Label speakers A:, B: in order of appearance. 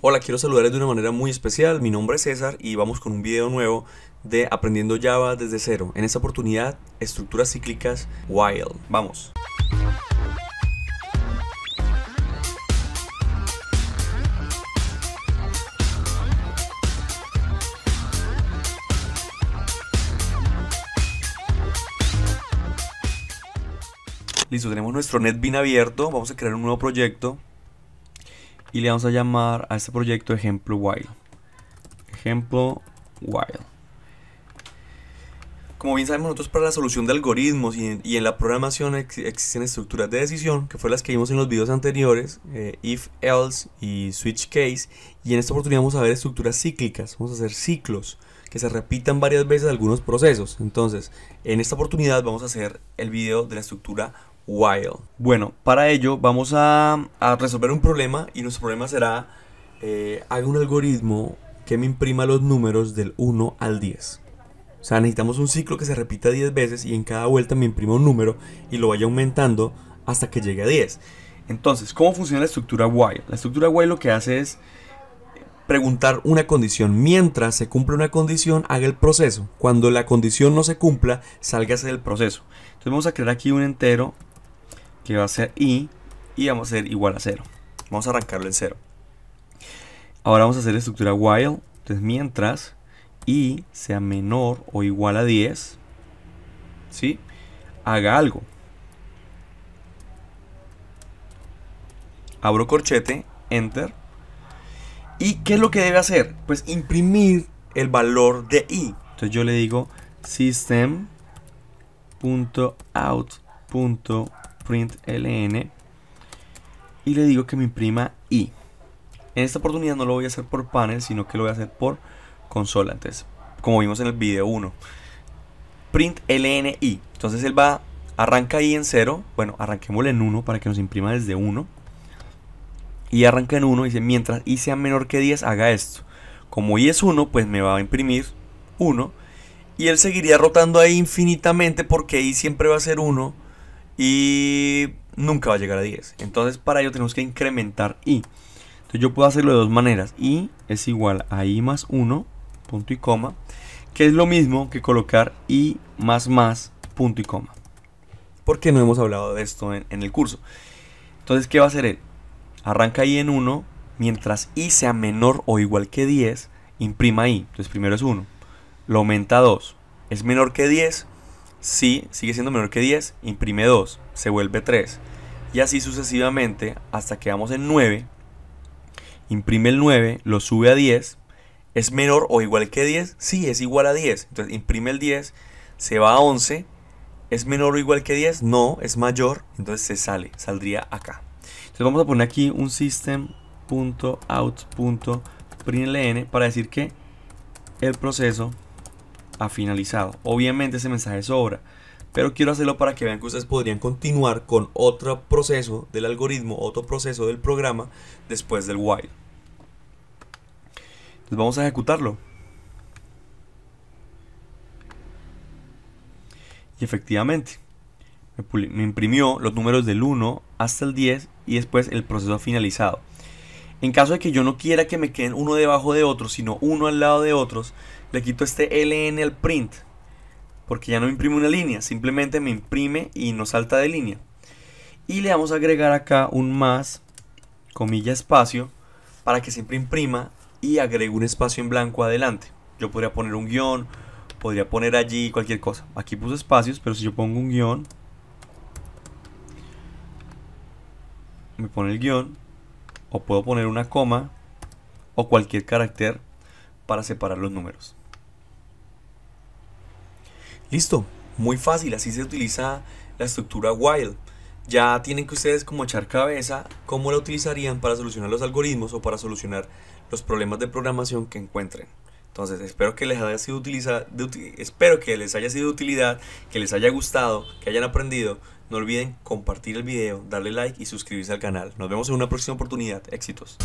A: Hola, quiero saludarles de una manera muy especial. Mi nombre es César y vamos con un video nuevo de Aprendiendo Java desde cero. En esta oportunidad, estructuras cíclicas wild, Vamos. Listo, tenemos nuestro NetBean abierto. Vamos a crear un nuevo proyecto y le vamos a llamar a este proyecto ejemplo while. Ejemplo while. Como bien sabemos nosotros para la solución de algoritmos y en, la programación existen estructuras de decisión, que fue las que vimos en los videos anteriores, eh, if, else y switch case, y en esta oportunidad vamos a ver estructuras cíclicas, vamos a hacer ciclos que se repitan varias veces algunos procesos. Entonces, en esta oportunidad vamos a hacer el video de la estructura while. Bueno, para ello vamos a, resolver un problema y nuestro problema será eh, haga un algoritmo que me imprima los números del 1 al 10. O sea, necesitamos un ciclo que se repita 10 veces y en cada vuelta me imprima un número y lo vaya aumentando hasta que llegue a 10. Entonces, ¿cómo funciona la estructura while? La estructura while lo que hace es preguntar una condición. Mientras se cumple una condición, haga el proceso. Cuando la condición no se cumpla, sálgase del proceso. Entonces vamos a crear aquí un entero que va a ser i y vamos a ser igual a 0. Vamos a arrancarlo en 0. Ahora vamos a hacer la estructura while. Entonces mientras i sea menor o igual a 10, si, haga algo. Abro corchete, enter. ¿Y qué es lo que debe hacer? Pues imprimir el valor de i. Entonces yo le digo system.out.out println y le digo que me imprima i. En esta oportunidad no lo voy a hacer por panel, sino que lo voy a hacer por consola. Entonces, como vimos en el video 1, print ln i. Entonces él va, arranca i en 0. Bueno, arranquémosle en 1 para que nos imprima desde 1. Y arranca en 1 y dice, mientras i sea menor que 10, haga esto. Como i es 1, pues me va a imprimir 1. Y él seguiría rotando ahí infinitamente porque i siempre va a ser 1 y nunca va a llegar a 10. Entonces para ello tenemos que incrementar i. Entonces yo puedo hacerlo de dos maneras. i es igual a i más 1, punto y coma, que es lo mismo que colocar i más más, punto y coma. Porque no hemos hablado de esto en, el curso. Entonces, ¿qué va a hacer él? Arranca i en 1, mientras i sea menor o igual que 10, imprima i. Entonces primero es 1, lo aumenta a 2, es menor que 10, si sigue siendo menor que 10, imprime 2, se vuelve 3. Y así sucesivamente hasta que vamos en 9. Imprime el 9, lo sube a 10. ¿Es menor o igual que 10? Sí, es igual a 10. Entonces imprime el 10, se va a 11. ¿Es menor o igual que 10? No, es mayor. Entonces se sale, saldría acá. Entonces vamos a poner aquí un system.out.println para decir que el proceso finalizado. Obviamente ese mensaje sobra, pero quiero hacerlo para que vean que ustedes podrían continuar con otro proceso del algoritmo, otro proceso del programa después del while. Entonces vamos a ejecutarlo. Y efectivamente, me imprimió los números del 1 hasta el 10 y después el proceso finalizado. En caso de que yo no quiera que me queden uno debajo de otro, sino uno al lado de otros, le quito este ln al print, porque ya no me imprime una línea, simplemente me imprime y no salta de línea. Y le vamos a agregar acá un más, comilla espacio, para que siempre imprima y agregue un espacio en blanco adelante. Yo podría poner un guión, podría poner allí cualquier cosa. Aquí puse espacios, pero si yo pongo un guión, me pone el guión o puedo poner una coma o cualquier carácter para separar los números. Listo, muy fácil, así se utiliza la estructura while. Ya tienen que ustedes como echar cabeza cómo la utilizarían para solucionar los algoritmos o para solucionar los problemas de programación que encuentren. Entonces espero que les haya sido, espero que les haya sido de utilidad, que les haya gustado, que hayan aprendido. No olviden compartir el video, darle like y suscribirse al canal. Nos vemos en una próxima oportunidad. Éxitos.